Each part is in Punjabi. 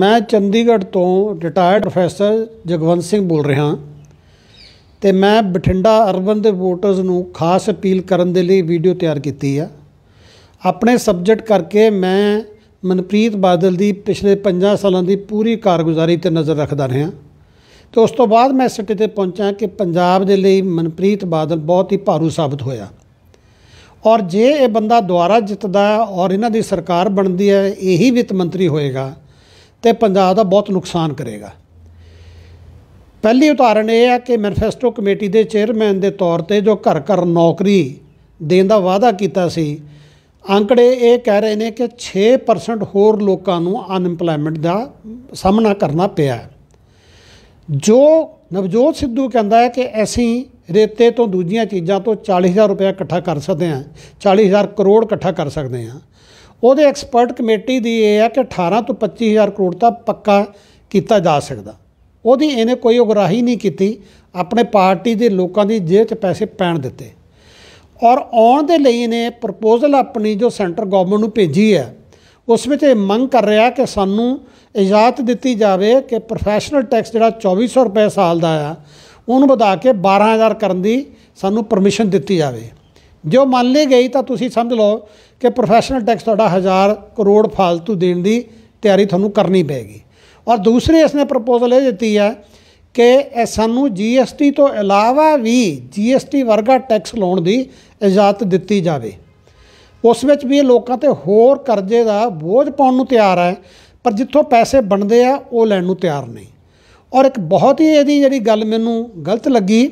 ਮੈਂ ਚੰਡੀਗੜ੍ਹ ਤੋਂ ਰਿਟਾਇਰਡ ਪ੍ਰੋਫੈਸਰ ਜਗਵੰਤ ਸਿੰਘ ਬੋਲ ਰਿਹਾ ਤੇ ਮੈਂ ਬਠਿੰਡਾ ਅਰਬਨ ਦੇ ਵੋਟਰਸ ਨੂੰ ਖਾਸ ਅਪੀਲ ਕਰਨ ਦੇ ਲਈ ਵੀਡੀਓ ਤਿਆਰ ਕੀਤੀ ਆ ਆਪਣੇ ਸਬਜੈਕਟ ਕਰਕੇ ਮੈਂ ਮਨਪ੍ਰੀਤ ਬਾਦਲ ਦੀ ਪਿਛਲੇ 5 ਸਾਲਾਂ ਦੀ ਪੂਰੀ ਕਾਰਗੁਜ਼ਾਰੀ ਤੇ ਨਜ਼ਰ ਰੱਖਦਾ ਰਿਹਾ ਤੇ ਉਸ ਤੋਂ ਬਾਅਦ ਮੈਂ ਸਿੱਟੇ ਤੇ ਪਹੁੰਚਾ ਕਿ ਪੰਜਾਬ ਦੇ ਲਈ ਮਨਪ੍ਰੀਤ ਬਾਦਲ ਬਹੁਤ ਹੀ ਭਾਰੂ ਸਾਬਤ ਹੋਇਆ ਔਰ ਜੇ ਇਹ ਬੰਦਾ ਦੁਆਰਾ ਜਿੱਤਦਾ ਔਰ ਇਹਨਾਂ ਦੀ ਸਰਕਾਰ ਬਣਦੀ ਹੈ ਇਹੀ ਵਿੱਤ ਮੰਤਰੀ ਹੋਏਗਾ ਤੇ ਪੰਜਾਬ ਦਾ ਬਹੁਤ ਨੁਕਸਾਨ ਕਰੇਗਾ ਪਹਿਲੀ ਉਦਾਹਰਣ ਇਹ ਹੈ ਕਿ ਮੈਨੀਫੈਸਟੋ ਕਮੇਟੀ ਦੇ ਚੇਅਰਮੈਨ ਦੇ ਤੌਰ ਤੇ ਜੋ ਘਰ ਘਰ ਨੌਕਰੀ ਦੇਣ ਦਾ ਵਾਅਦਾ ਕੀਤਾ ਸੀ ਅੰਕੜੇ ਇਹ ਕਹਿ ਰਹੇ ਨੇ ਕਿ 6% ਹੋਰ ਲੋਕਾਂ ਨੂੰ ਅਨਪਲਾਈਮੈਂਟ ਦਾ ਸਾਹਮਣਾ ਕਰਨਾ ਪਿਆ ਜੋ ਨਵਜੋਤ ਸਿੱਧੂ ਕਹਿੰਦਾ ਹੈ ਕਿ ਅਸੀਂ ਰੇਤੇ ਤੋਂ ਦੂਜੀਆਂ ਚੀਜ਼ਾਂ ਤੋਂ 40000 ਰੁਪਏ ਇਕੱਠਾ ਕਰ ਸਕਦੇ ਹਾਂ 40000 ਕਰੋੜ ਇਕੱਠਾ ਕਰ ਸਕਦੇ ਹਾਂ ਉਹਦੇ ਐਕਸਪਰਟ ਕਮੇਟੀ ਦੀ ਇਹ ਹੈ ਕਿ 18 ਤੋਂ 25000 ਕਰੋੜ ਦਾ ਪੱਕਾ ਕੀਤਾ ਜਾ ਸਕਦਾ ਉਹਦੀ ਇਹਨੇ ਕੋਈ ਉਗਰਾਹੀ ਨਹੀਂ ਕੀਤੀ ਆਪਣੇ ਪਾਰਟੀ ਦੇ ਲੋਕਾਂ ਦੀ ਜੇਬ 'ਚ ਪੈਸੇ ਪੈਣ ਦਿੱਤੇ ਔਰ ਆਉਣ ਦੇ ਲਈ ਇਹਨੇ ਪ੍ਰਪੋਜ਼ਲ ਆਪਣੀ ਜੋ ਸੈਂਟਰ ਗਵਰਨਮੈਂਟ ਨੂੰ ਭੇਜੀ ਹੈ ਉਸ ਵਿੱਚ ਇਹ ਮੰਗ ਕਰ ਰਿਹਾ ਕਿ ਸਾਨੂੰ ਇਜਾਜ਼ਤ ਦਿੱਤੀ ਜਾਵੇ ਕਿ ਪ੍ਰੋਫੈਸ਼ਨਲ ਟੈਕਸ ਜਿਹੜਾ 2400 ਰੁਪਏ ਸਾਲ ਦਾ ਆ ਉਹਨੂੰ ਵਧਾ ਕੇ 12000 ਕਰਨ ਦੀ ਸਾਨੂੰ ਪਰਮਿਸ਼ਨ ਦਿੱਤੀ ਜਾਵੇ ਜੋ ਮੰਨ ਲਈ ਗਈ ਤਾਂ ਤੁਸੀਂ ਸਮਝ ਲਓ ਕਿ ਪ੍ਰੋਫੈਸ਼ਨਲ ਟੈਕਸ ਤੁਹਾਡਾ 1000 ਕਰੋੜ ਫालतू ਦੇਣ ਦੀ ਤਿਆਰੀ ਤੁਹਾਨੂੰ ਕਰਨੀ ਪੈਗੀ ਔਰ ਦੂਸਰੇ ਇਸਨੇ ਪ੍ਰਪੋਜ਼ਲ ਇਹ ਦਿੱਤੀ ਹੈ ਕਿ ਇਹ ਸਾਨੂੰ ਜੀਐਸਟੀ ਤੋਂ ਇਲਾਵਾ ਵੀ ਜੀਐਸਟੀ ਵਰਗਾ ਟੈਕਸ ਲਾਉਣ ਦੀ ਇਜਾਜ਼ਤ ਦਿੱਤੀ ਜਾਵੇ ਉਸ ਵਿੱਚ ਵੀ ਇਹ ਲੋਕਾਂ ਤੇ ਹੋਰ ਕਰਜ਼ੇ ਦਾ ਬੋਝ ਪਾਉਣ ਨੂੰ ਤਿਆਰ ਹੈ ਪਰ ਜਿੱਥੋਂ ਪੈਸੇ ਬਣਦੇ ਆ ਉਹ ਲੈਣ ਨੂੰ ਤਿਆਰ ਨਹੀਂ ਔਰ ਇੱਕ ਬਹੁਤ ਹੀ ਇਹਦੀ ਜਿਹੜੀ ਗੱਲ ਮੈਨੂੰ ਗਲਤ ਲੱਗੀ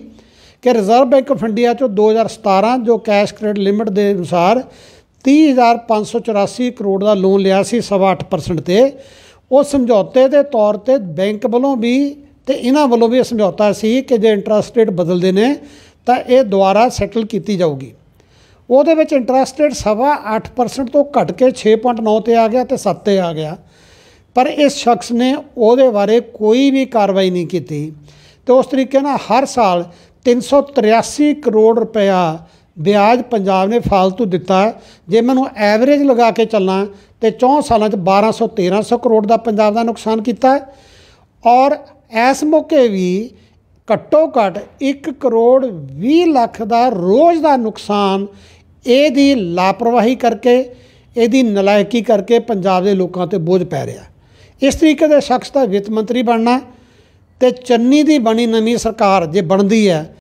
ਕਿ ਰਿਜ਼ਰਵ ਬੈਂਕ ਆਫ ਇੰਡੀਆ ਚੋਂ 2017 ਜੋ ਕੈਸ਼ ਕ੍ਰੈਡਿਟ ਲਿਮਟ ਦੇ ਅਨੁਸਾਰ 30584 ਕਰੋੜ ਦਾ ਲੋਨ ਲਿਆ ਸੀ 7.8% ਤੇ ਉਹ ਸਮਝੌਤੇ ਦੇ ਤੌਰ ਤੇ ਬੈਂਕ ਵੱਲੋਂ ਵੀ ਤੇ ਇਹਨਾਂ ਵੱਲੋਂ ਵੀ ਸਮਝੌਤਾ ਸੀ ਕਿ ਜੇ ਇੰਟਰਸਟ ਰੇਟ ਬਦਲਦੇ ਨੇ ਤਾਂ ਇਹ ਦੁਬਾਰਾ ਸੈਟਲ ਕੀਤੀ ਜਾਊਗੀ ਉਹਦੇ ਵਿੱਚ ਇੰਟਰਸਟ ਰੇਟ 7.8% ਤੋਂ ਘਟ ਕੇ 6.9 ਤੇ ਆ ਗਿਆ ਤੇ 7 ਤੇ ਆ ਗਿਆ ਪਰ ਇਸ ਸ਼ਖਸ ਨੇ ਉਹਦੇ ਬਾਰੇ ਕੋਈ ਵੀ ਕਾਰਵਾਈ ਨਹੀਂ ਕੀਤੀ ਤੇ ਉਸ ਤਰੀਕੇ ਨਾਲ ਹਰ ਸਾਲ 383 ਕਰੋੜ ਰੁਪਇਆ ਵਿਆਜ ਪੰਜਾਬ ਨੇ ਫालतू ਦਿੱਤਾ ਜੇ ਮੈਨੂੰ ਐਵਰੇਜ ਲਗਾ ਕੇ ਚੱਲਾਂ ਤੇ 4 ਸਾਲਾਂ ਚ 1200 1300 ਕਰੋੜ ਦਾ ਪੰਜਾਬ ਦਾ ਨੁਕਸਾਨ ਕੀਤਾ ਹੈ ਔਰ ਇਸ ਮੌਕੇ ਵੀ ਘੱਟੋ ਘੱਟ 1 ਕਰੋੜ 20 ਲੱਖ ਦਾ ਰੋਜ਼ ਦਾ ਨੁਕਸਾਨ ਇਹਦੀ ਲਾਪਰਵਾਹੀ ਕਰਕੇ ਇਹਦੀ ਨਲਾਇਕੀ ਕਰਕੇ ਪੰਜਾਬ ਦੇ ਲੋਕਾਂ ਤੇ ਬੋਝ ਪੈ ਰਿਹਾ ਇਸ ਤਰੀਕੇ ਦੇ ਸ਼ਖਸ ਦਾ ਵਿੱਤ ਮੰਤਰੀ ਬਣਨਾ ਤੇ ਚੰਨੀ ਦੀ ਬਣੀ ਨਵੀਂ ਸਰਕਾਰ ਜੇ ਬਣਦੀ ਹੈ